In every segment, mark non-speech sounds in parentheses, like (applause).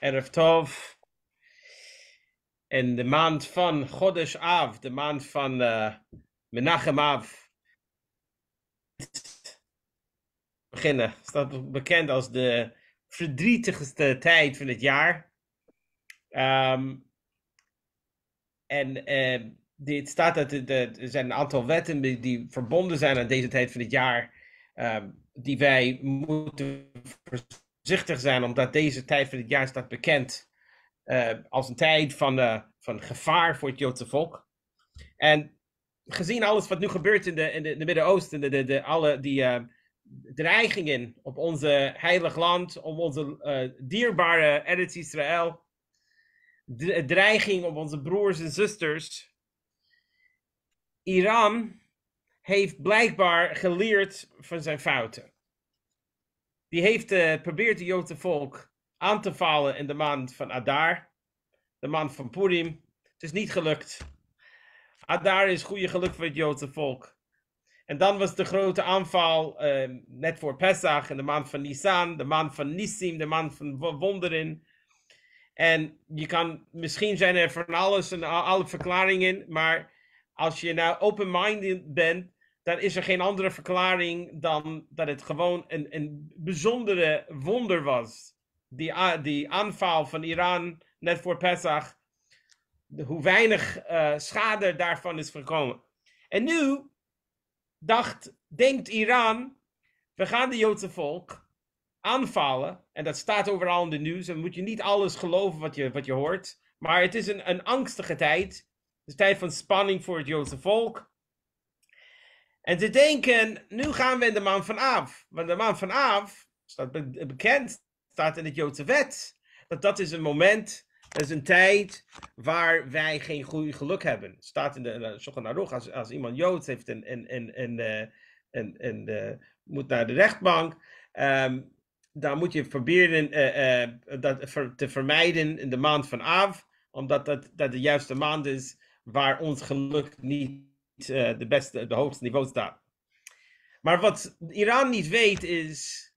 Erev Tov. En de maand van Godesh Av, de maand van uh, Menachem Av. Beginnen. Staat bekend als de verdrietigste tijd van het jaar. Ehm, en eh, dit staat dat er zijn een aantal wetten die verbonden zijn aan deze tijd van het jaar. Ehm, die wij moeten voorzichtig zijn, omdat deze tijd van het jaar staat bekend eh, als een tijd van, eh, van gevaar voor het Joodse volk. En gezien alles wat nu gebeurt in de, in de, Midden-Oosten, de, de, alle die eh, dreigingen op onze heilig land, op onze dierbare Eretz Israël, de, dreiging op onze broers en zusters, Iran heeft blijkbaar geleerd van zijn fouten. Die heeft, uh, probeert het Joodse volk aan te vallen in de maand van Adar. De maand van Purim. Het is niet gelukt. Adar is goede geluk voor het Joodse volk. En dan was de grote aanval eh, net voor Pesach in de maand van Nisan, de maand van Nissim, de maand van wonderen. En je kan, misschien zijn er van alles en alle verklaringen, maar als je nou open-minded bent, dan is er geen andere verklaring dan dat het gewoon een, een bijzondere wonder was. Die, die aanval van Iran net voor Pesach, hoe weinig eh, schade daarvan is gekomen. En nu dacht, denkt Iran, we gaan de Joodse volk aanvallen. En dat staat overal in de nieuws. En moet je niet alles geloven wat je, wat je hoort. Maar het is een, een angstige tijd. Het is een tijd van spanning voor het Joodse volk. En te denken, nu gaan we in de man van Av. Want de maand van Av, staat bekend, staat in het Joodse wet. Dat dat is een moment, dat is een tijd waar wij geen goed geluk hebben. Staat in de zogenaamd als, als iemand Jood heeft en, en, en, en, eh, en, en eh, moet naar de rechtbank. Um, dan moet je proberen eh, dat te vermijden in de maand van Av. Omdat dat, dat de juiste maand is waar ons geluk niet eh, de beste, de hoogste niveau staat. Maar wat Iran niet weet is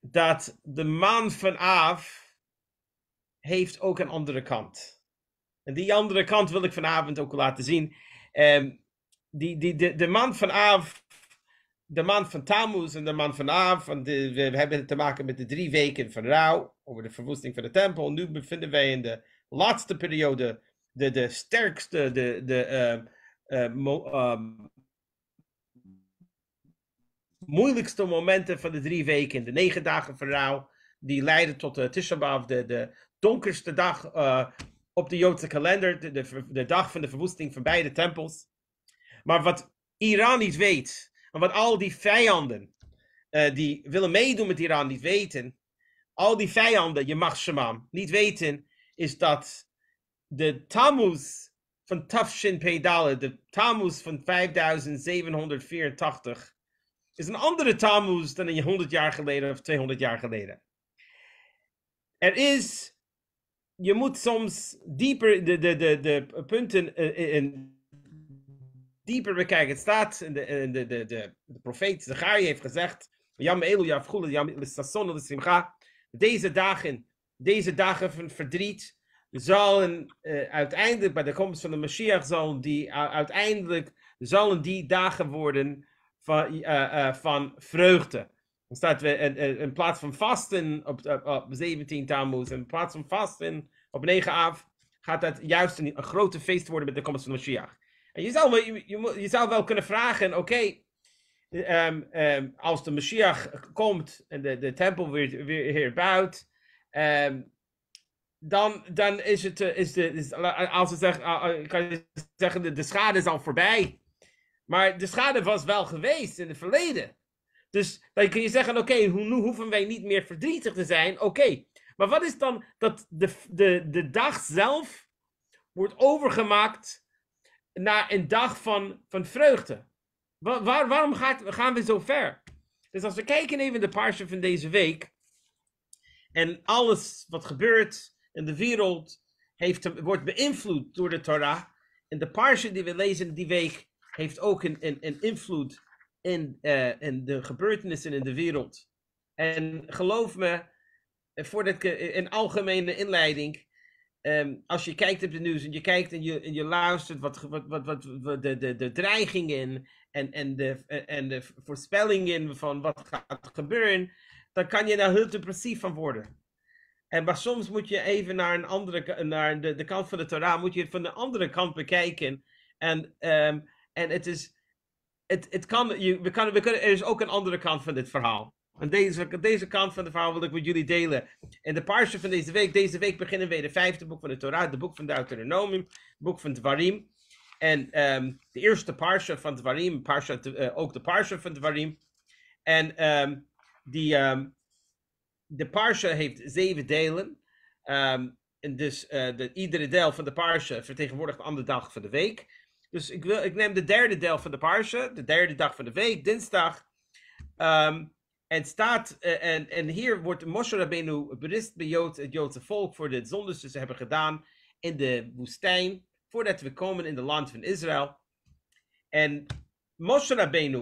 dat de maan van Af heeft ook een andere kant. En die andere kant wil ik vanavond ook laten zien. Ehm, die, die, de, de maan van Af, de maan van Tammuz en de maan van Av, we hebben te maken met de drie weken van rouw over de verwoesting van de tempel. Nu bevinden wij in de laatste periode, de, de sterkste, de, de, ehm, eh, ehm, moeilijkste momenten van de drie weken, de negen dagen verhaal, die leiden tot de eh, Tisha de, de donkerste dag eh, op de Joodse kalender, de, de, dag van de verwoesting van beide tempels. Maar wat Iran niet weet, en wat al die vijanden die willen meedoen met Iran niet weten, al die vijanden, je mag shaman, niet weten, is dat de Tammuz van Tafshin Pedale, de Tammuz van 5784, is een andere Tammuz dan een 100 jaar geleden of 200 jaar geleden. Er is, je moet soms dieper de, de, de, de punten in, eh, eh, eh, dieper bekijken. Het staat, in de, in de, de, de, de profeet heeft gezegd, Jam Elu Jam Sasson, deze dagen, deze dagen van verdriet, zullen eh, uiteindelijk, bij de komst van de Mashiach, zullen die, uh, uiteindelijk zullen die dagen worden van, eh, eh, van vreugde. Dan staat we in, in, plaats van vasten op, op, 17 Tammuz, in plaats van vasten op 9 af, gaat dat juist een, grote feest worden met de komst van de Mashiach. En je zou, je, je zou wel kunnen vragen, oké, ehm, ehm, als de Mashiach komt en de, de tempel weer, weer herbouwt, ehm, dan, dan is het, eh, is de, is, eh, eh, als zeggen ah, ah, kan je zeggen, de, de schade is al voorbij. Maar de schade was wel geweest in het verleden. Dus dan kun je zeggen, oké, okay, nu hoeven wij niet meer verdrietig te zijn, oké. Maar wat is dan dat de, de, de dag zelf wordt overgemaakt naar een dag van, van vreugde? Waar, waarom gaan we zo ver? Dus als we kijken even de paarse van deze week en alles wat gebeurt en de wereld heeft, wordt beïnvloed door de Torah. En de parsha die we lezen die week heeft ook een, een, een invloed in, eh, in de gebeurtenissen in de wereld. En geloof me, eh, voordat ik een eh, algemene inleiding. Ehm, als je kijkt op de nieuws en je kijkt en je, luistert wat, wat, wat, wat, de, de, de dreigingen en, en, de, en de voorspellingen van wat gaat gebeuren, dan kan je daar heel depressief van worden. En, maar soms moet je even naar, een andere, naar de, de kant van de Torah, moet je het van de andere kant bekijken. En, um, en het is, het, het kan, je, we kan, we kunnen, er is ook een andere kant van dit verhaal. En deze, deze kant van het verhaal wil ik met jullie delen. En de parsha van deze week, deze week beginnen we in het vijfde boek van de Torah, de boek van de Deuteronomium, het boek van Dwarim. En ehm, de eerste parsha van Dwarim, parsha, eh, ook de parsha van Dwarim. En ehm, die, um, de parsha heeft zeven delen. Ehm, en dus eh, de, iedere deel van de parsha vertegenwoordigt een andere dag van de week. Dus ik, wil, ik neem de derde deel van de parsha, de derde dag van de week, dinsdag. Ehm, en, staat, eh, en, en hier wordt Moshe Rabbeinu berist bij Jood, het Joodse volk voor de zondes die dus ze hebben gedaan in de woestijn, voordat we komen in het land van Israël. En Moshe Rabbeinu,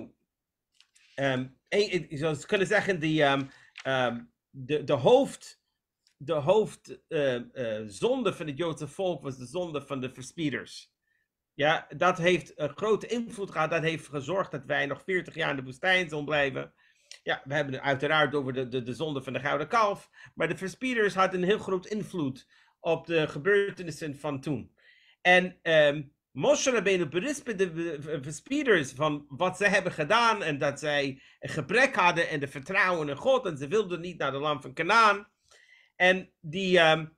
je en, ik zou kunnen zeggen, die, um, de, de hoofd, de hoofdzonde eh, eh, van het Joodse volk was de zonde van de verspieders. Ja, dat heeft een grote invloed gehad. Dat heeft gezorgd dat wij nog 40 jaar in de woestijn zullen blijven. Ja, we hebben het uiteraard over de, de, de zonde van de gouden kalf. Maar de verspieders hadden een heel groot invloed op de gebeurtenissen van toen. En ehm, Moshe Rabbeinu berispte de eh, eh, verspieders van wat ze hebben gedaan en dat zij een gebrek hadden en de vertrouwen in God en ze wilden niet naar de land van Canaan. En die um,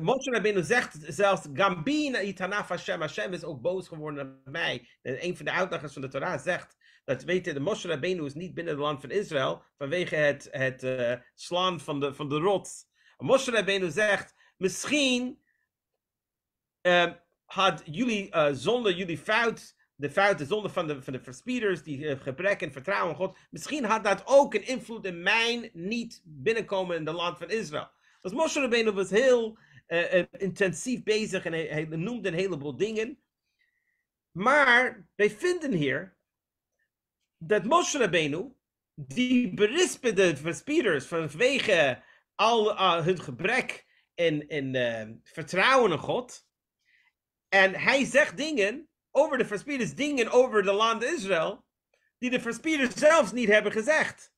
Moshe Rabbeinu zegt zelfs, Gambina itanaf Hashem, Hashem is ook boos geworden op mij. En een van de uitdagers van de Torah zegt, dat weten de Moshe Rabbeinu is niet binnen het land van Israël vanwege het, het slaan van de, van de rots. Moshe Rabbeinu zegt, misschien... Ehm, had jullie uh, eh, zonde, jullie fout, de fout, de zonde van de, van de verspieders, die eh, gebrek en vertrouwen in God, misschien had dat ook een invloed in mijn niet binnenkomen in het land van Israël. Dus Moshe Rabbeinu was heel eh, intensief bezig en hij, noemde een heleboel dingen. Maar wij vinden hier dat Moshe Rabbeinu, die berispte de verspieders vanwege al hun gebrek en, en vertrouwen in God, en hij zegt dingen over de verspieders, dingen over de land Israël, die de verspieders zelfs niet hebben gezegd.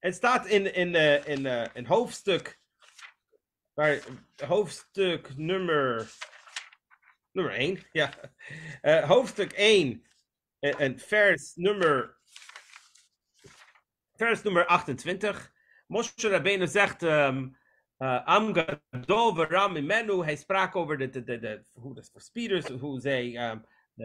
Het staat in, in, eh, in, eh, in hoofdstuk, waar, hoofdstuk nummer, nummer 1, ja. Eh, hoofdstuk 1, en vers nummer, vers nummer 28. Moshe Rabbeinu zegt, ehm, eh, imenu hij sprak over de, de, de, de, hoe de verspieders, hoe zij, um,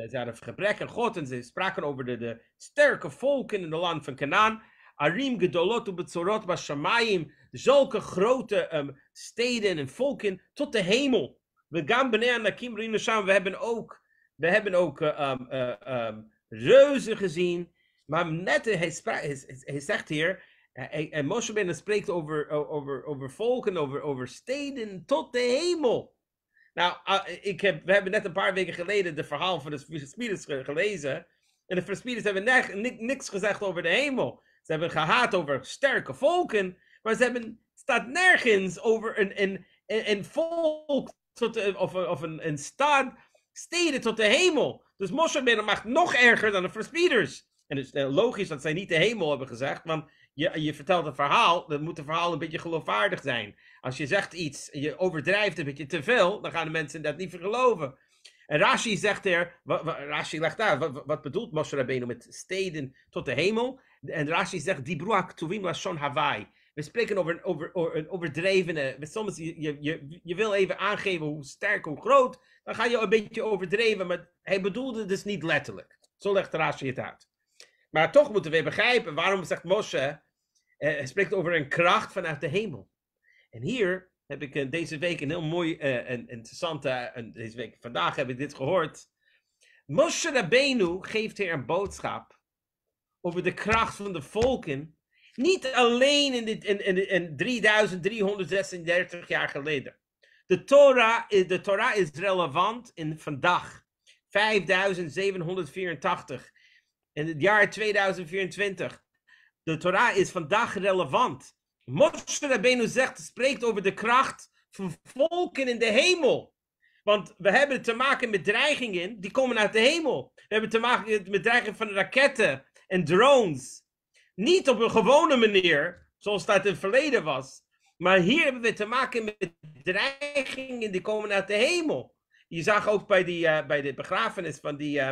ze hadden gebrek aan God en ze spraken over de, de sterke volken in het land van Canaan. Arim gedolot ubetzorot bashamayim, zulke grote ehm, steden en volken tot de hemel. We gaan beneden naar Kimberin we hebben ook, we hebben ook eh, ehm, eh, reuzen gezien. Maar net, hij, hij zegt hier, en, en Moshe spreekt over, over, over volken, over, over steden tot de hemel. Nou, ah, ik heb, we hebben net een paar weken geleden de verhaal van de Verspieders gelezen. En de Verspieders hebben niks gezegd over de hemel. Ze hebben gehaat over sterke volken. Maar ze hebben, staat nergens over een, een, een, volk tot eh, of, of een, een stad, steden tot de hemel. Dus Moshe Bene maakt nog erger dan de Verspieders. En het is eh, logisch dat zij niet de hemel hebben gezegd, want je, je vertelt een verhaal, dan moet het verhaal een beetje geloofwaardig zijn. Als je zegt iets, je overdrijft een beetje te veel, dan gaan de mensen dat niet geloven. En Rashi zegt er, Rashi legt uit, wat, bedoelt Moshe Rabbeinu met steden tot de hemel? En Rashi zegt, Dibruak tuvim lashon Hawaii. We spreken over een, over, een overdrevene, soms je, je, je, wil even aangeven hoe sterk, hoe groot, dan ga je een beetje overdreven, maar hij bedoelde dus niet letterlijk. Zo legt Rashi het uit. Maar toch moeten we begrijpen waarom zegt Moshe, eh, Hij spreekt over een kracht vanuit de hemel. En hier heb ik eh, deze week een heel mooi eh, en interessante, deze week, vandaag heb ik dit gehoord. Moshe Rabbeinu geeft hier een boodschap over de kracht van de volken. Niet alleen in, dit, in, in 3336 jaar geleden. De Torah, is, de Torah is relevant in vandaag. 5784 in het jaar 2024. De Torah is vandaag relevant. Moshe Rabbeinu zegt, spreekt over de kracht van volken in de hemel. Want we hebben te maken met dreigingen, die komen uit de hemel. We hebben te maken met dreigingen van raketten en drones. Niet op een gewone manier, zoals dat in het verleden was. Maar hier hebben we te maken met dreigingen die komen uit de hemel. Je zag ook bij, die, uh, bij de begrafenis van die eh,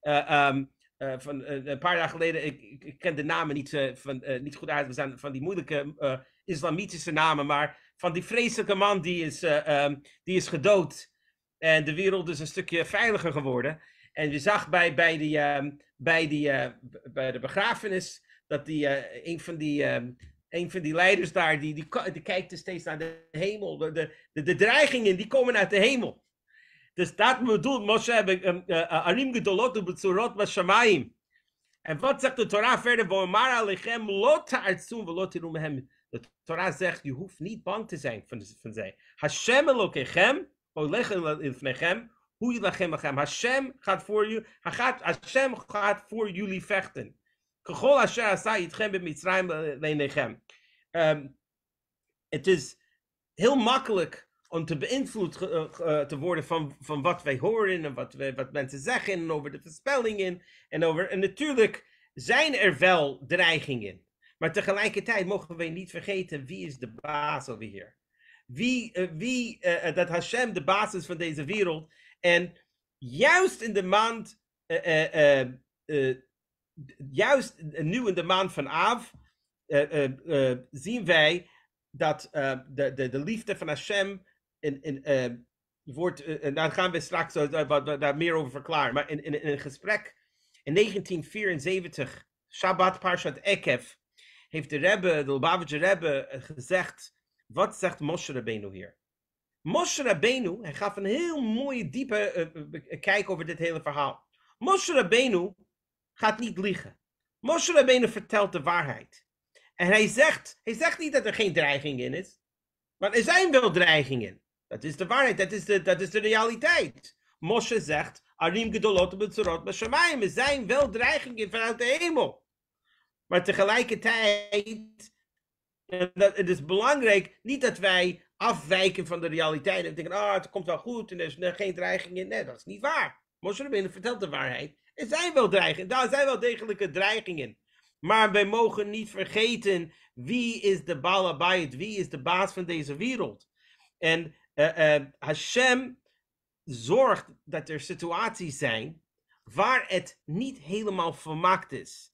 eh, ehm, eh, van, eh, een paar dagen geleden, ik, ik ken de namen niet, eh, van, niet goed uit, we zijn van die moeilijke islamitische namen, maar van die vreselijke man die is, ehm, die is gedood. En de wereld is een stukje veiliger geworden. En je zag bij, bij, die, ehm, bij, die, bij de begrafenis dat die, een, van die, ehm, van die leiders daar, die, die, kijkt steeds naar de hemel. De, de, de, de dreigingen die komen uit de hemel. das tat mir Moshe uh, Moshe um, uh, uh, arim gedolot u bezurot was shamayim and what sagt the Torah further wo mar alechem lo ta'arzu ve lo tiru mehem the Torah sagt you hoef niet bang te zijn van van zij Hashem elokechem o lechem in vnechem hu yilachem achem Hashem gaat voor you gaat Hashem gaat voor jullie vechten kechol asher asa yitchem b'mitzrayim leinechem um it is heel makkelijk om te beïnvloed eh, eh, te worden van, van wat wij horen en wat, wij, wat mensen zeggen en over de voorspellingen. En, over, en natuurlijk zijn er wel dreigingen. Maar tegelijkertijd mogen we niet vergeten wie is de baas over hier. Wie, eh, wie dat Hashem de baas is van deze wereld. En juist in de maand, juist nu in de maand van Av, zien wij dat de, de, de liefde van Hashem in, ehm, wordt, en eh, eh, daar gaan we straks eh, daar meer over verklaren, maar in, in, een gesprek in 1974, Shabbat Parshat Ekef heeft de Rebbe, de Lubavitcher Rebbe, gezegd, wat zegt Moshe Rabbeinu hier? Moshe Rabbeinu, hij gaf een heel mooie, diepe kijk over dit hele verhaal. Moshe Rabbeinu gaat niet liegen. Moshe Rabbeinu vertelt de waarheid. En hij zegt, hij zegt niet dat er geen dreiging in is, maar er zijn wel dreigingen. Dat is de waarheid, dat is de, dat is de realiteit. Moshe zegt, Arim gedolot betzorot b'shamayim. Er zijn wel dreigingen vanuit de hemel. Maar tegelijkertijd, dat, het is belangrijk, niet dat wij afwijken van de realiteit en denken, ah, het komt wel goed en er is geen dreigingen. Nee, dat is niet waar. Moshe Rabbeinu vertelt de waarheid. Er zijn wel dreigingen, daar zijn wel degelijke dreigingen. Maar wij mogen niet vergeten, wie is de balabait, wie is de baas van deze wereld? En eh, eh, Hashem zorgt dat er situaties zijn waar het niet helemaal vermaakt is.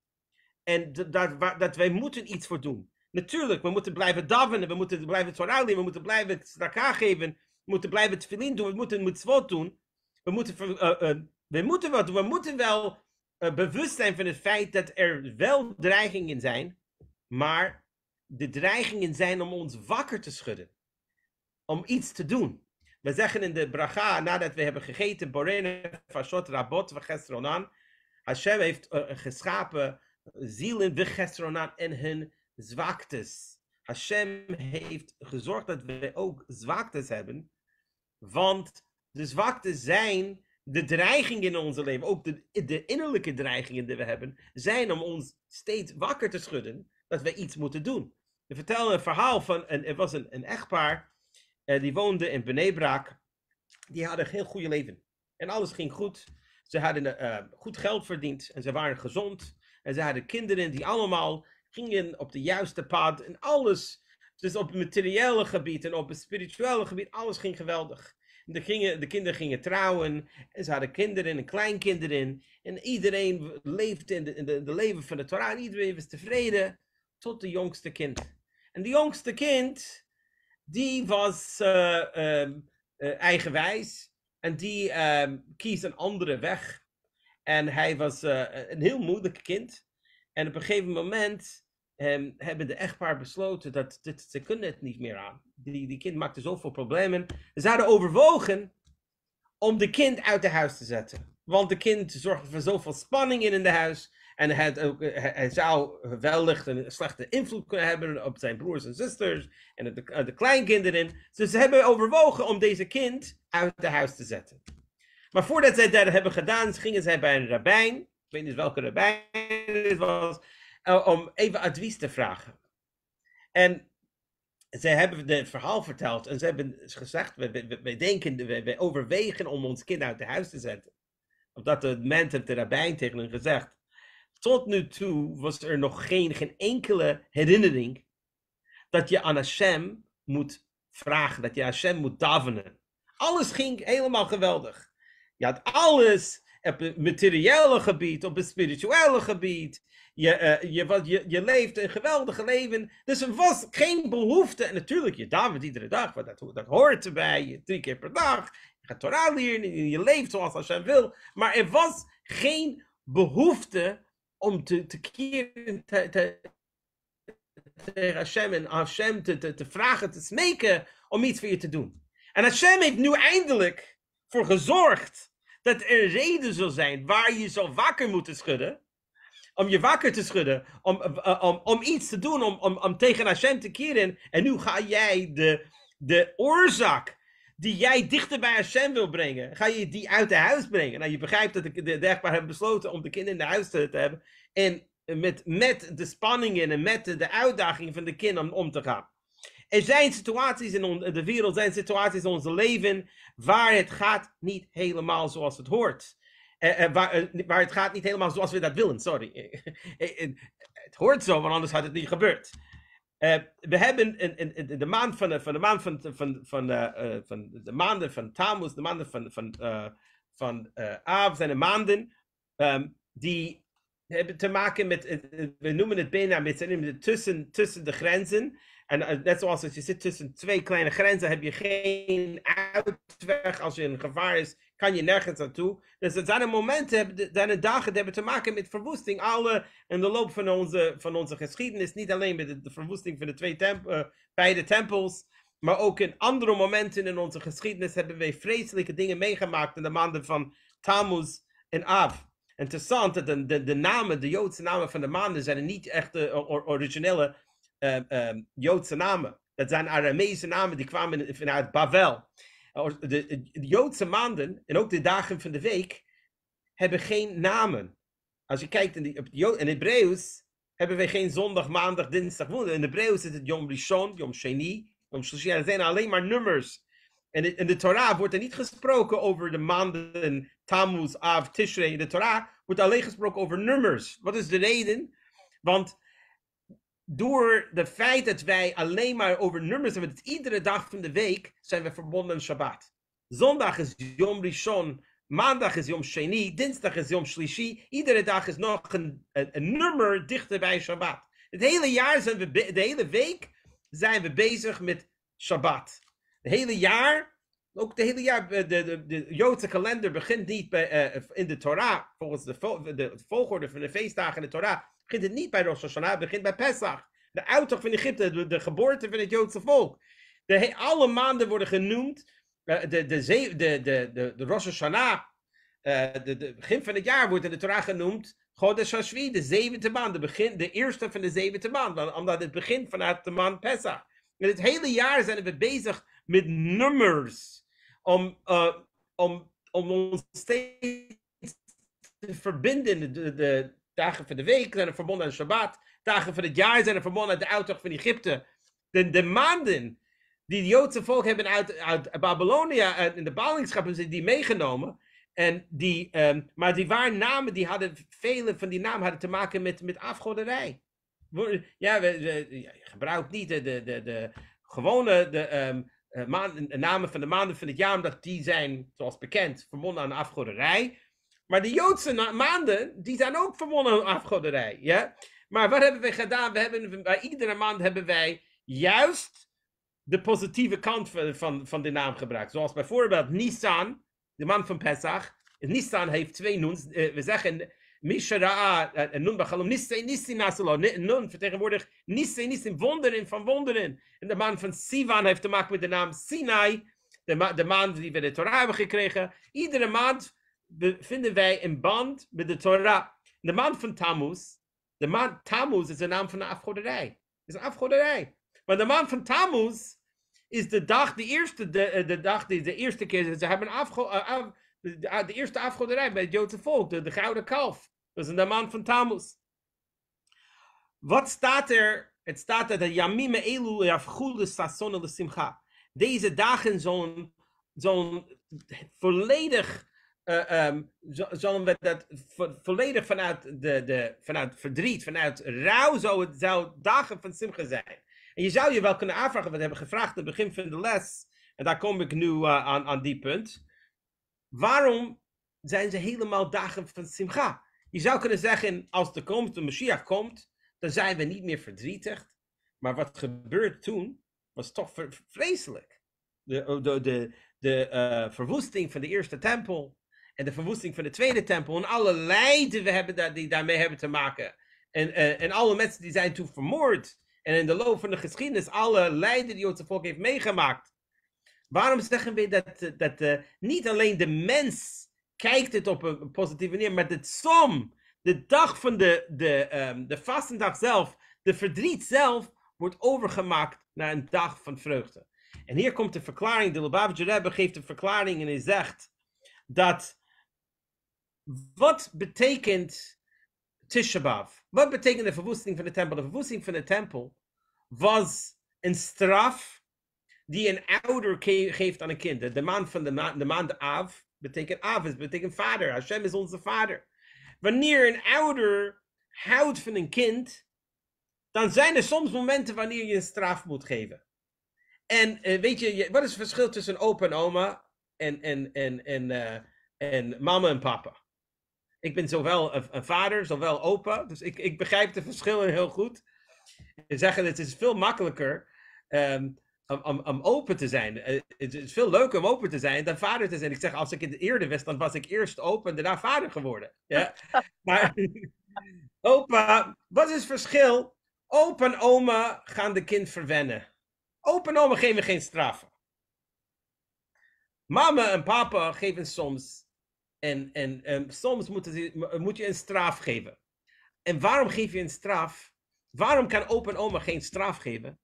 En dat, dat wij moeten iets voor doen. Natuurlijk, we moeten blijven davenen, we moeten blijven Torah we moeten blijven strak geven, we moeten blijven tefillin doen, we moeten mitzvot doen. We moeten, uh, we moeten wat doen, we moeten wel bewust zijn van het feit dat er wel dreigingen zijn, maar de dreigingen zijn om ons wakker te schudden om iets te doen. We zeggen in de bracha, nadat we hebben gegeten, Borene, Fashot, Rabot, Vegesronan, Hashem heeft uh, geschapen eh, zielen, Vegesronan en hun zwaktes. Hashem heeft gezorgd dat we ook zwaktes hebben, want de zwaktes zijn de dreigingen in ons leven, ook de, de innerlijke dreigingen die we hebben, zijn om ons steeds wakker te schudden dat we iets moeten doen. We vertel een verhaal van, een, er was een, een echtpaar, eh, die woonden in Benebraak. Die hadden een heel goede leven. En alles ging goed. Ze hadden eh, goed geld verdiend en ze waren gezond. En ze hadden kinderen die allemaal gingen op de juiste pad. En alles, dus op het materiële gebied en op het spirituele gebied, alles ging geweldig. De, gingen, de kinderen gingen trouwen en ze hadden kinderen en kleinkinderen. En iedereen leefde in de, leven van de Torah. iedereen was tevreden tot de jongste kind. En de jongste kind, die was eh, ehm, eh, eigenwijs en die ehm, kiest een andere weg. En hij was eh, een heel moeilijk kind. En op een gegeven moment ehm, hebben de echtpaar besloten dat, ze kunnen het niet meer aan. Die, die kind maakte zoveel problemen. Ze hadden overwogen om de kind uit de huis te zetten. Want de kind zorgde voor zoveel spanning in in de huis en het, eh, hij zou wellicht een slechte invloed kunnen hebben op zijn broers en zusters en de, eh, de kleinkinderen. Dus ze hebben overwogen om deze kind uit het huis te zetten. Maar voordat zij dat hebben gedaan, gingen zij bij een rabbijn, ik weet niet welke rabbijn het was, eh, om even advies te vragen. En zij hebben het verhaal verteld en ze hebben gezegd: wij, denken, wij, overwegen om ons kind uit het huis te zetten. Op dat moment heeft de rabbijn tegen hen gezegd: tot nu toe was er nog geen, geen enkele herinnering dat je aan Hashem moet vragen, dat je Hashem moet davenen. Alles ging helemaal geweldig. Je had alles op het materiële gebied, op het spirituele gebied. Je, eh, je, je, je leeft een geweldige leven. Dus er was geen behoefte. En natuurlijk, je davent iedere dag, want dat, dat hoort erbij. Drie keer per dag. Je gaat Torah leren. Je leeft zoals Hashem wil. Maar er was geen behoefte om te, te keren te, te, tegen Hashem en Hashem te, te, vragen, te smeken om iets voor je te doen. En Hashem heeft nu eindelijk voor gezorgd dat er reden zal zijn waar je zo wakker moet schudden. Om je wakker te schudden, om, eh, eh, om, om iets te doen, om, om, om tegen Hashem te keren. En nu ga jij de, de oorzaak die jij dichter bij een Hashem wil brengen, ga je die uit de huis brengen. Nou, je begrijpt dat de, de, hebben besloten om de kinderen in de huis te, hebben. En met, met de spanningen en met de, uitdagingen uitdaging van de kinderen om, om te gaan. Er zijn situaties in de wereld, zijn situaties in ons leven waar het gaat niet helemaal zoals het hoort. Eh, eh, waar, eh, waar, het gaat niet helemaal zoals we dat willen, sorry. (laughs) het hoort zo, want anders had het niet gebeurd. Eh, we hebben in, in, in, de maand van, eh, van de maand van, van, van, uh, van de maanden van Tammuz, de maanden van, van, uh, van Av, zijn de maanden um, die hebben te maken met, we noemen het bijna met tussen, tussen de grenzen. En eh, net zoals als je zit tussen twee kleine grenzen, heb je geen uitweg. Als je in gevaar is, kan je nergens naartoe. Dus er zijn momenten, er zijn dagen die hebben te maken met verwoesting. Alle in de loop van onze, van onze geschiedenis, niet alleen met de, verwoesting van de twee temp eh, beide tempels, maar ook in andere momenten in onze geschiedenis hebben wij vreselijke dingen meegemaakt in de maanden van Tammuz en Av. Interessant dat de, de, de, namen, de Joodse namen van de maanden zijn niet echt de eh, originele Ehm, ehm, Joodse namen. Dat zijn Aramese namen die kwamen vanuit Babel. Eh, de, eh, de, Joodse maanden en ook de dagen van de week hebben geen namen. Als je kijkt in, de op Hebreeuws hebben we geen zondag, maandag, dinsdag, woensdag. In Hebreeuws is het Yom Rishon, Yom Sheni, Yom Shlishi. Er zijn alleen maar nummers. En in, in de Torah wordt er niet gesproken over de maanden Tammuz, Av, Tishrei. In de Torah wordt alleen gesproken over nummers. Wat is de reden? Want door de feit dat wij alleen maar over nummers hebben, dat iedere dag van de week zijn we verbonden aan Shabbat. Zondag is Yom Rishon, maandag is Yom Sheni, dinsdag is Yom Shlishi. Iedere dag is nog een, nummer dichter bij Shabbat. Het hele jaar zijn we, de hele week zijn we bezig met Shabbat. Het hele jaar, ook het hele jaar, de, de, de Joodse kalender begint niet eh, in de Torah, volgens de, de volgorde van de feestdagen in de Torah begint het niet bij Rosh Hashanah, het begint bij Pesach. De uittocht van Egypte, de, geboorte van het Joodse volk. De, alle maanden worden genoemd. De, de, de, de, de, Rosh Hashanah, de, begin van het jaar, wordt in de Torah genoemd. de Hashvi, de zevende maand, de, begin, de eerste van de zevende maand, omdat het begint vanuit de maand Pesach. En het hele jaar zijn we bezig met nummers, om, uh, om, om ons steeds te verbinden, de, de, dagen van de week zijn er verbonden aan Shabbat. Dagen van het jaar zijn er verbonden aan de uittocht van Egypte. De, de maanden die het Joodse volk hebben uit, uit Babylonia, eh, in de ballingschap, zijn die meegenomen. En die, ehm, maar die waren namen, die hadden, vele van die namen hadden te maken met, met afgoderij. Ja, we, niet de, de, de, de gewone de, ehm, eh, maan, namen van de maanden van het jaar, omdat die zijn, zoals bekend, verbonden aan afgoderij. Maar de Joodse maanden, die zijn ook verwonnen aan afgoderij. Ja? Maar wat hebben we gedaan? We hebben, bij iedere maand hebben wij juist de positieve kant van, van, de naam gebruikt. Zoals bijvoorbeeld Nissan, de maand van Pesach. Nissan heeft twee noens. Eh, we zeggen Mishra'a en Nun Bachalom. Nissan, nissi, Nasalo. Nun vertegenwoordigt nissi, wonderen van wonderen. En de maand van Sivan heeft te maken met de naam Sinai. De, de maand die we de Torah hebben gekregen. Iedere maand vinden wij een band met de Torah. De maand van Tammuz, de maand Tammuz is de naam van de afgoderij. is een afgoderij. Maar de maand van Tammuz is de dag, de eerste, de, eh, de dag, de, de eerste keer, ze hebben eh, af, ah, de, eerste afgoderij bij het Joodse volk, de, de gouden kalf. Dat is de maand van Tammuz. Wat staat er? Het staat er dat Yamime Elu Yafgule Sasson Simcha. Deze dagen zo'n zo'n volledig uh, um, zullen we dat volledig vanuit, de, de, vanuit verdriet, vanuit rouw, zou het zou dagen van Simcha zijn. En je zou je wel kunnen aanvragen, wat hebben gevraagd aan het begin van de les, en daar kom ik nu eh, aan, aan die punt. Waarom zijn ze helemaal dagen van Simcha? Je zou kunnen zeggen, als de, komst de Mashiach komt, dan zijn we niet meer verdrietig. Maar wat gebeurt toen, was toch vreselijk. Oh, de, de, de, eh, verwoesting van de eerste tempel, en de verwoesting van de tweede tempel en alle lijden we hebben daar, die daarmee hebben te maken. En, eh, en alle mensen die zijn toen vermoord. En in de loop van de geschiedenis alle lijden die Joodse volk heeft meegemaakt. Waarom zeggen we dat, eh, dat eh, niet alleen de mens kijkt het op een positieve manier, maar de som, de dag van de, de, um, de vastendag zelf, de verdriet zelf, wordt overgemaakt naar een dag van vreugde. En hier komt de verklaring, de Lubavitcher Rebbe geeft een verklaring en hij zegt dat wat betekent Tishabav? Wat betekent de verwoesting van de tempel? De verwoesting van de tempel was een straf die een ouder geeft aan een kind. De man van de, ma de maand Av betekent Av, is betekent vader. Hashem is onze vader. Wanneer een ouder houdt van een kind, dan zijn er soms momenten wanneer je een straf moet geven. En eh, weet je, wat is het verschil tussen opa en oma en, en, en, en, eh, en mama en papa? Ik ben zowel een, vader, zowel opa. Dus ik, ik begrijp de verschillen heel goed. En zeggen, het is veel makkelijker ehm, om, om, om, open te zijn. Eh, het is veel leuker om open te zijn dan vader te zijn. Ik zeg, als ik in de eerder was, dan was ik eerst open en daarna vader geworden. Ja? (laughs) maar (laughs) opa, wat is het verschil? Open oma gaan de kind verwennen. Open oma geven geen straffen. Mama en papa geven soms en, en, soms moet, moet je een straf geven. En waarom geef je een straf? Waarom kan Open en oma geen straf geven?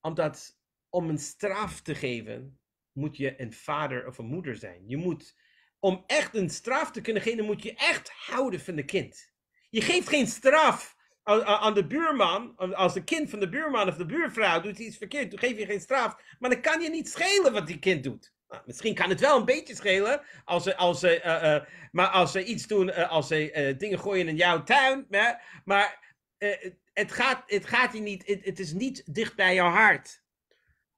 Omdat om een straf te geven, moet je een vader of een moeder zijn. Je moet, om echt een straf te kunnen geven, moet je echt houden van de kind. Je geeft geen straf aan, de buurman, als de kind van de buurman of de buurvrouw doet iets verkeerd, dan geef je geen straf. Maar dan kan je niet schelen wat die kind doet. Nou, misschien kan het wel een beetje schelen. Als ze, als ze, eh, eh, maar als ze iets doen, eh, als ze dingen gooien in jouw tuin. Hè? Maar het, gaat, het gaat hier niet, het, is niet dicht bij jouw hart.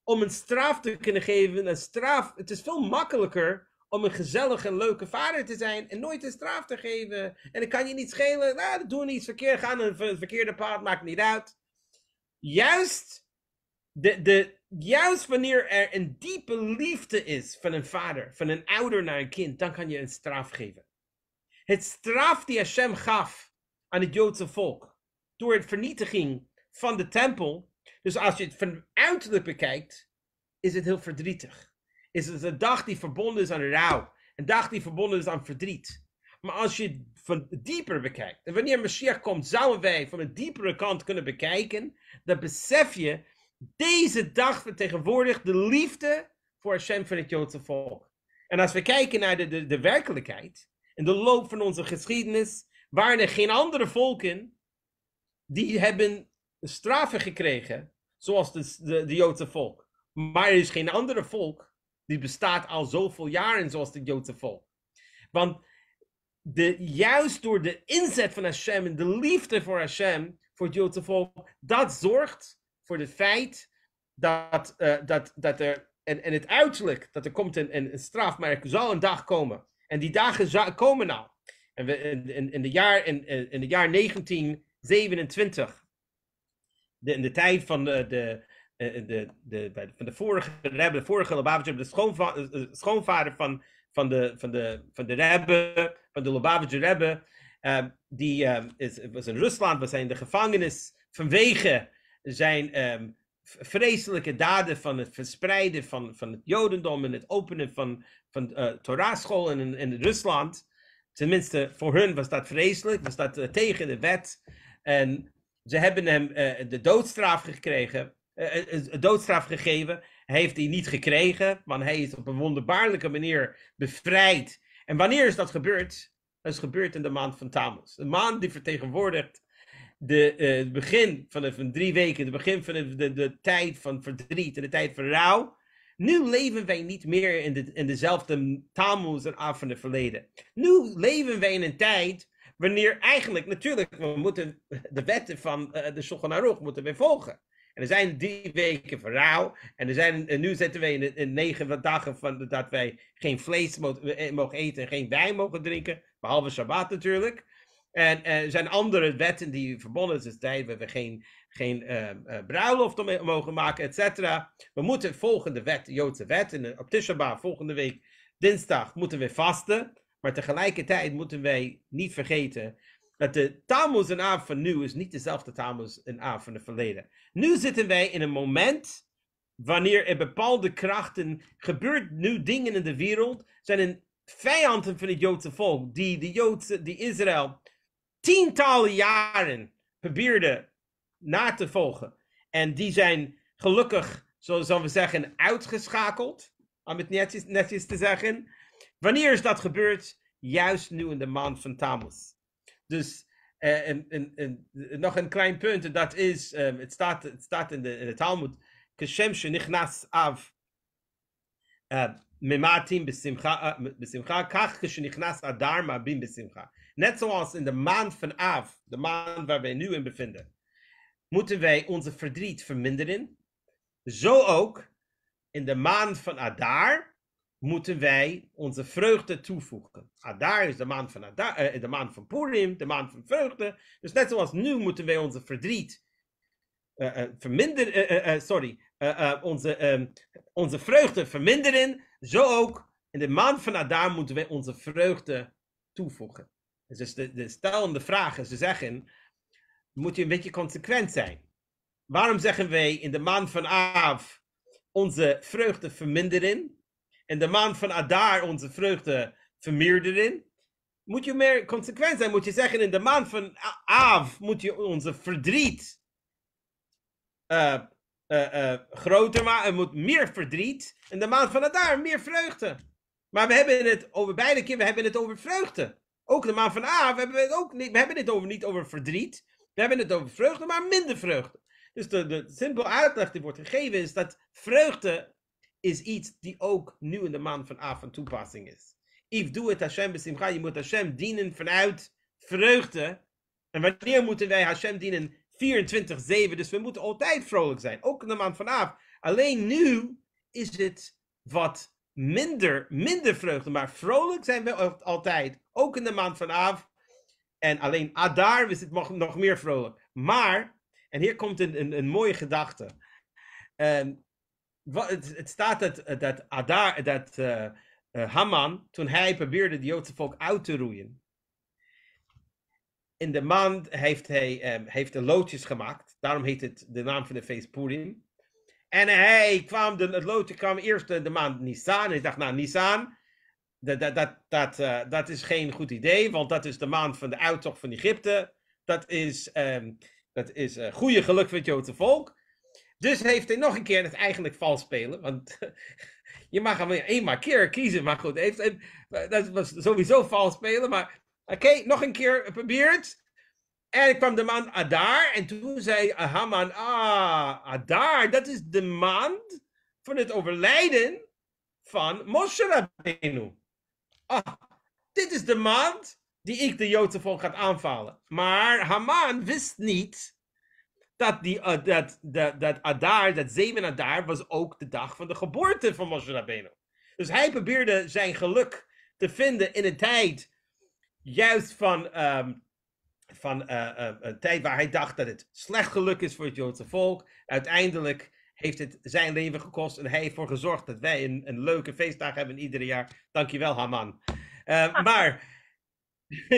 Om een straf te kunnen geven, een straf. Het is veel makkelijker om een gezellige, leuke vader te zijn en nooit een straf te geven. En dan kan je niet schelen, nou, doen verkeerd, gaan een, verkeerde paard, maakt niet uit. Juist de, de, juist wanneer er een diepe liefde is van een vader, van een ouder naar een kind, dan kan je een straf geven. Het straf die Hashem gaf aan het Joodse volk door het vernietiging van de tempel. Dus als je het van uiterlijk bekijkt, is het heel verdrietig. Is het een dag die verbonden is aan rouw. Een dag die verbonden is aan verdriet. Maar als je het van dieper bekijkt, en wanneer Mashiach komt, zouden wij van een diepere kant kunnen bekijken, dan besef je deze dag vertegenwoordigt de liefde voor Hashem van het Joodse volk. En als we kijken naar de, de, werkelijkheid en de loop van onze geschiedenis, waren er geen andere volken die hebben straffen gekregen, zoals de, de, de Joodse volk. Maar er is geen andere volk die bestaat al zoveel jaren zoals het Joodse volk. Want de, juist door de inzet van Hashem en de liefde voor Hashem, voor het Joodse volk, dat zorgt voor het feit dat, eh, dat, dat er, en, en het uiterlijk, dat er komt een, een, een straf, maar er zal een dag komen. En die dagen komen nou. En we, in, in, de jaar, in, in het jaar 1927, de, in de tijd van eh, eh, de, de, de, de, de, van de vorige Rebbe, de vorige Lubavitcher, de schoonvader van, van, de, van, de, van de Rebbe, van de Lubavitcher Rebbe, die is, was in Rusland, was hij in de gevangenis vanwege zijn ehm, vreselijke daden van het verspreiden van, van het Jodendom en het openen van, van uh, in, in Rusland. Tenminste, voor hun was dat vreselijk, was dat eh, tegen de wet. En ze hebben hem eh, de doodstraf gekregen, uh, doodstraf gegeven. Hij heeft die niet gekregen, want hij is op een wonderbaarlijke manier bevrijd. En wanneer is dat gebeurd? Dat is gebeurd in de maand van Tammuz. De maand die vertegenwoordigt de, eh, het begin van, de, van drie weken, het begin van de, de, de, tijd van verdriet en de tijd van rouw. Nu leven wij niet meer in, de, in dezelfde tamels en af van het verleden. Nu leven wij in een tijd wanneer eigenlijk, natuurlijk, we moeten de wetten van eh, de Shulchan Aruch moeten we volgen. En er zijn drie weken van rouw. En, er zijn, en nu zitten we in, in negen dagen van, dat wij geen vlees eh, mogen eten en geen wijn mogen drinken. Behalve Shabbat natuurlijk. En eh, er zijn andere wetten die verbonden zijn, tijd waar we geen, geen ehm, eh, bruiloft mogen maken, et cetera. We moeten volgende wet, Joodse wet, op Tisha volgende week dinsdag moeten we vasten. Maar tegelijkertijd moeten wij niet vergeten dat de Tammuz en Av van nu is niet dezelfde Tammuz en Av van het verleden. Nu zitten wij in een moment wanneer er bepaalde krachten gebeurt nu dingen in de wereld, zijn een vijanden van het Joodse volk, die de Joodse, die Israël tientallen jaren probeerde na te volgen. En die zijn gelukkig, zo zullen we zeggen, uitgeschakeld. Om het netjes, netjes te zeggen. Wanneer is dat gebeurd? Juist nu in de maand van Tammuz. Dus eh, en, en, en, nog een klein punt, en dat is, ehm, het, staat, het staat in de, in de Talmud, Keshem shenichnas av eh, mematim besimcha, eh, kach adar besimcha. Net zoals in de maand van Av, de maand waar wij nu in bevinden, moeten wij onze verdriet verminderen. Zo ook in de maand van Adar moeten wij onze vreugde toevoegen. Adar is de maand van, Adar, eh, de maand van Purim, de maand van vreugde. Dus net zoals nu moeten wij onze verdriet eh, eh, verminderen, sorry, onze, ehm, onze vreugde verminderen. Zo ook in de maand van Adar moeten wij onze vreugde toevoegen. Dus de, de stellende vraag is te zeggen, moet je een beetje consequent zijn. Waarom zeggen wij in de maand van Av onze vreugde verminderen? In de maand van Adar onze vreugde vermeerderen? Moet je meer consequent zijn? Moet je zeggen, in de maand van Av moet je onze verdriet eh, eh, eh, groter maken. Er moet meer verdriet. In de maand van Adar meer vreugde. Maar we hebben het over beide keer, we hebben het over vreugde. Ook de maand van ah, hebben we het ook niet, we hebben het over, niet over verdriet. We hebben het over vreugde, maar minder vreugde. Dus de, de simpele uitleg die wordt gegeven is dat vreugde is iets die ook nu in de maand van af van toepassing is. If doe het Hashem besimcha, je moet Hashem dienen vanuit vreugde. En wanneer moeten wij Hashem dienen? 24-7, dus we moeten altijd vrolijk zijn. Ook in de maand van af Alleen nu is het wat minder, minder vreugde, maar vrolijk zijn we altijd ook in de maand van Av. En alleen Adar is het nog meer vrolijk. Maar, en hier komt een, een, een mooie gedachte. Ehm, wat, het, staat dat, dat Adar, dat eh, eh, Haman, toen hij probeerde het Joodse volk uit te roeien. In de maand heeft hij ehm, heeft de loodjes gemaakt. Daarom heet het de naam van de feest Purim. En hij kwam, de, het loodje kwam eerst de, de maand Nisan. Hij dacht, nou, Nisan, dat, dat, dat, dat, eh, dat is geen goed idee, want dat is de maand van de uittocht van Egypte. Dat is, ehm, dat is eh, goede geluk voor het Joodse volk. Dus heeft hij nog een keer het eigenlijk vals spelen. Want (laughs) je mag hem eenmaal keer kiezen. Maar goed, heeft, en, eh, dat was sowieso vals spelen. Maar oké, nog een keer probeert. En kwam de maand Adar. En toen zei Haman: Ah, Adar, dat is de maand van het overlijden van Moshe Rabbeinu ah, dit is de maand die ik de Joodse volk gaat aanvallen. Maar Haman wist niet dat, die, eh, dat, dat, dat Adar, dat 7 Adar, was ook de dag van de geboorte van Moshe Rabbeinu. Dus hij probeerde zijn geluk te vinden in een tijd juist van, ehm, van eh, eh, een tijd waar hij dacht dat het slecht geluk is voor het Joodse volk. Uiteindelijk heeft het zijn leven gekost en hij heeft voor gezorgd dat wij een, een leuke feestdag hebben iedere jaar. Dankjewel, Haman. Eh, ah. maar (laughs)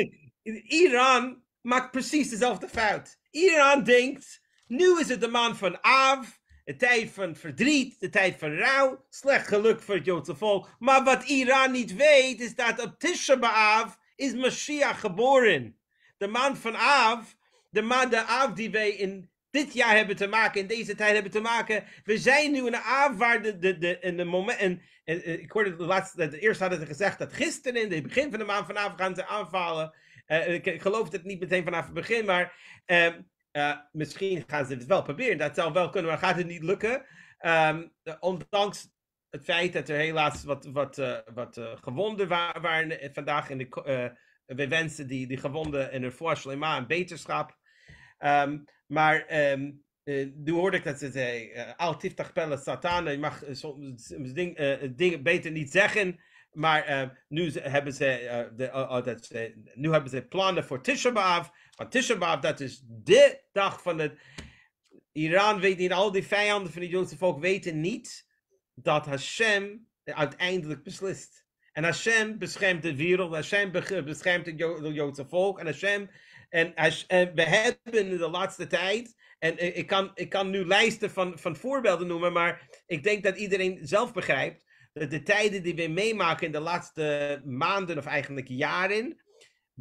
Iran maakt precies dezelfde fout. Iran denkt, nu is het de man van Av, de tijd van verdriet, de tijd van rouw, slecht geluk voor het Joodse volk. Maar wat Iran niet weet, is dat op Tisha B'Av is Mashiach geboren. De man van Av, de man de Av die wij in dit jaar hebben te maken, in deze tijd hebben te maken. We zijn nu in de aanvaarde, de, de, in de moment. En, ik hoorde de laatste, de, eerst hadden ze gezegd dat gisteren, in het begin van de maand vanavond, gaan ze aanvallen. Eh, ik, ik, geloof het niet meteen vanaf het begin, maar ehm, eh, misschien gaan ze het wel proberen. Dat zou wel kunnen, maar gaat het niet lukken. Ehm, ondanks het feit dat er helaas wat, wat, eh, wat gewonden waren, vandaag. In de, we wensen die, die gewonden in hun voorstel beterschap. Ehm, maar ehm, eh, nu hoorde ik dat ze zei, eh, al tiftach pelle satan, je mag eh, soms dingen beter niet zeggen. Maar ehm, nu hebben ze, de, oh, oh, dat ze, nu hebben ze plannen voor Tisha B'Av. Want Tisha B'Av, dat is de dag van het... Iran weet niet, al die vijanden van het Joodse volk weten niet dat Hashem uiteindelijk beslist. En Hashem beschermt de wereld, Hashem beschermt het Joodse volk. En Hashem en, we hebben de laatste tijd, en ik kan, ik kan nu lijsten van, van voorbeelden noemen, maar ik denk dat iedereen zelf begrijpt dat de tijden die we meemaken in de laatste maanden of eigenlijk jaren,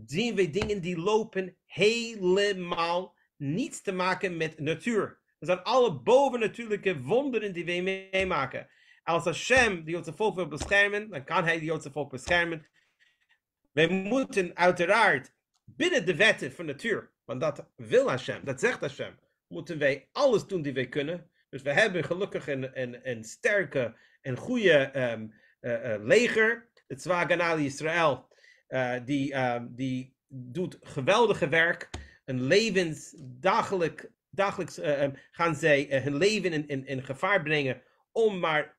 zien we dingen die lopen helemaal niets te maken met natuur. Dat zijn alle bovennatuurlijke wonderen die we meemaken. Als Hashem de Joodse volk wil beschermen, dan kan hij de Joodse volk beschermen. We moeten uiteraard binnen de wetten van natuur, want dat wil Hashem, dat zegt Hashem, moeten wij alles doen die wij kunnen. Dus we hebben gelukkig een, een, een sterke en goede ehm, eh, eh, leger, het Zwaganali Israël, eh, die, ehm, die doet geweldige werk. Een levens, dagelijk, dagelijks ehm, gaan zij hun leven in, in, in gevaar brengen om maar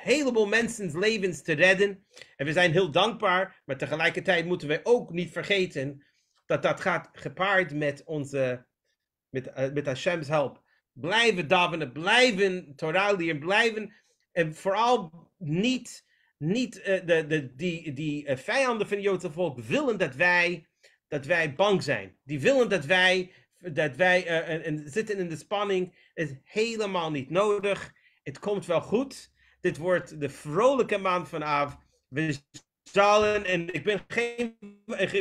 heleboel mensen's levens te redden. En we zijn heel dankbaar, maar tegelijkertijd moeten we ook niet vergeten dat dat gaat gepaard met onze, met, eh, met Hashem's help. Blijven davenen, blijven Torah leren, blijven en vooral niet, niet eh, de, de, die, die eh, vijanden van het Joodse volk willen dat wij, dat wij bang zijn. Die willen dat wij, dat wij en, zitten in de spanning. is helemaal niet nodig. Het komt wel goed. Dit wordt de vrolijke maand vanavond. We zalen, en ik ben, geen,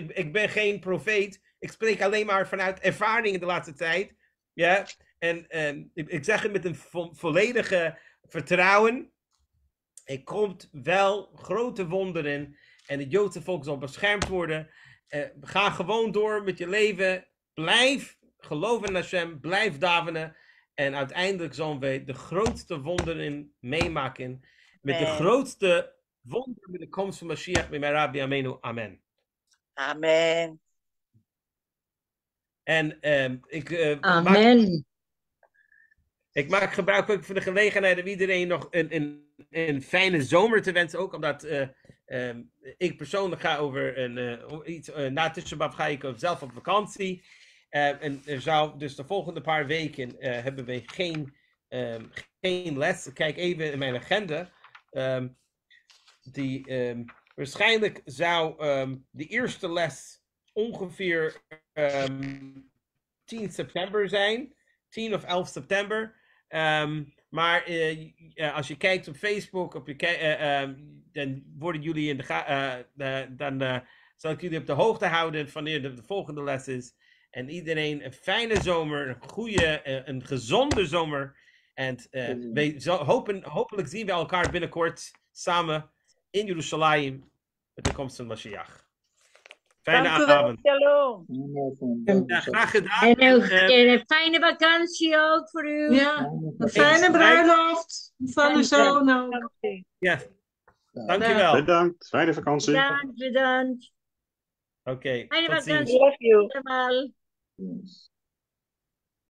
ik ben geen profeet. Ik spreek alleen maar vanuit ervaring in de laatste tijd. Ja? En, en ehm, ik zeg het met een volledige vertrouwen. Er komt wel grote wonderen. En het Joodse volk zal beschermd worden. Eh, ga gewoon door met je leven. Blijf geloven in Hashem. Blijf davenen. En uiteindelijk zullen we de grootste wonderen meemaken. Met de grootste wonderen met de komst van Mashiach, met Rabbi Amenu. Amen. Amen. En ehm, ik, eh, Amen. Maak, ik maak gebruik ook van de gelegenheid om iedereen nog een, een, een fijne zomer te wensen. Ook omdat eh, ehm, ik persoonlijk ga over een, uh, iets, na ga ik zelf op vakantie. Eh, en er zou dus de volgende paar weken eh, hebben we geen, um, geen les. Kijk even in mijn agenda. Ehm, die, ehm, waarschijnlijk zou de eerste les ongeveer 10 september zijn. 10 of 11 september. maar eh, als je kijkt op Facebook, op je, uh, dan worden jullie in de, ga dan zal ik jullie op de hoogte houden van wanneer de, de volgende les is. En iedereen een fijne zomer, een goede, eh, een gezonde zomer. En eh, we hopen, hopelijk zien we elkaar binnenkort samen in Jeruzalem met de komst van Mashiach. Fijne Dank avond. Wel, ja, graag gedaan. Eh, en een, fijne vakantie ook voor u. Ja, een fijne bruiloft van de zoon ook. Ja, dankjewel. Bedankt. Fijne vakantie. Bedankt, Oké. fijne vakantie. Love you. Yes.